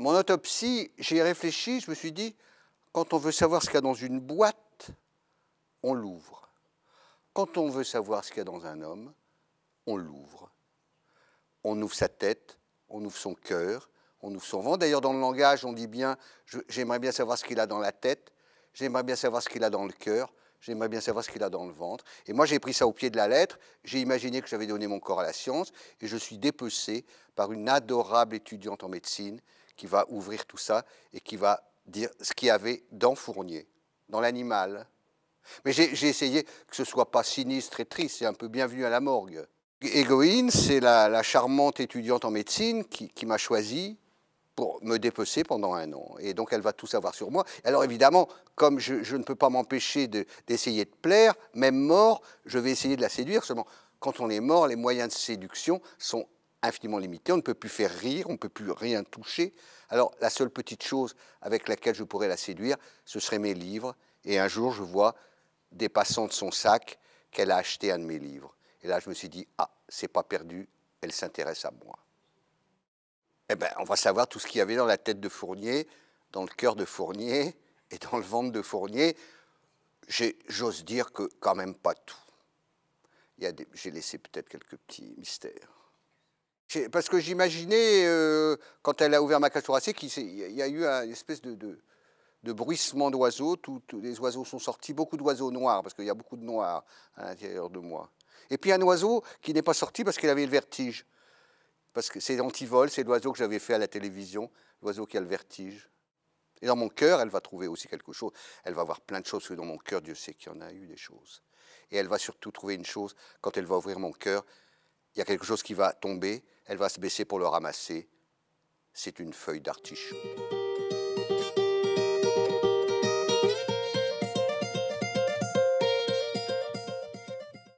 mon autopsie, j'ai réfléchi, je me suis dit, quand on veut savoir ce qu'il y a dans une boîte, on l'ouvre. Quand on veut savoir ce qu'il y a dans un homme, on l'ouvre. On ouvre sa tête, on ouvre son cœur, on ouvre son ventre. D'ailleurs, dans le langage, on dit bien, j'aimerais bien savoir ce qu'il a dans la tête, j'aimerais bien savoir ce qu'il a dans le cœur, j'aimerais bien savoir ce qu'il a dans le ventre. Et moi, j'ai pris ça au pied de la lettre, j'ai imaginé que j'avais donné mon corps à la science, et je suis dépecé par une adorable étudiante en médecine qui va ouvrir tout ça et qui va dire ce qu'il y avait dans Fournier, dans l'animal. Mais j'ai essayé que ce soit pas sinistre et triste, c'est un peu bienvenu à la morgue. Égoïne, c'est la, charmante étudiante en médecine qui, m'a choisi pour me dépecer pendant un an. Et donc elle va tout savoir sur moi. Alors évidemment, comme je, je ne peux pas m'empêcher d'essayer de plaire, même mort, je vais essayer de la séduire. Seulement, quand on est mort, les moyens de séduction sont infiniment limité, on ne peut plus faire rire, on ne peut plus rien toucher. Alors la seule petite chose avec laquelle je pourrais la séduire, ce serait mes livres. Et un jour, je vois dépassant de son sac qu'elle a acheté un de mes livres. Et là, je me suis dit, ah, c'est pas perdu, elle s'intéresse à moi. Eh bien, on va savoir tout ce qu'il y avait dans la tête de Fournier, dans le cœur de Fournier et dans le ventre de Fournier. J'ose dire que quand même pas tout. J'ai laissé peut-être quelques petits mystères. Parce que j'imaginais, euh, quand elle a ouvert ma cage thoracique, il y a eu une espèce de, de, bruissement d'oiseaux. Tous les oiseaux sont sortis, beaucoup d'oiseaux noirs, parce qu'il y a beaucoup de noirs à l'intérieur de moi. Et puis un oiseau qui n'est pas sorti parce qu'il avait le vertige. Parce que c'est l'antivol, c'est l'oiseau que j'avais fait à la télévision, l'oiseau qui a le vertige. Et dans mon cœur, elle va trouver aussi quelque chose. Elle va voir plein de choses, parce que dans mon cœur, Dieu sait qu'il y en a eu des choses. Et elle va surtout trouver une chose quand elle va ouvrir mon cœur il y a quelque chose qui va tomber, elle va se baisser pour le ramasser. C'est une feuille d'artichaut.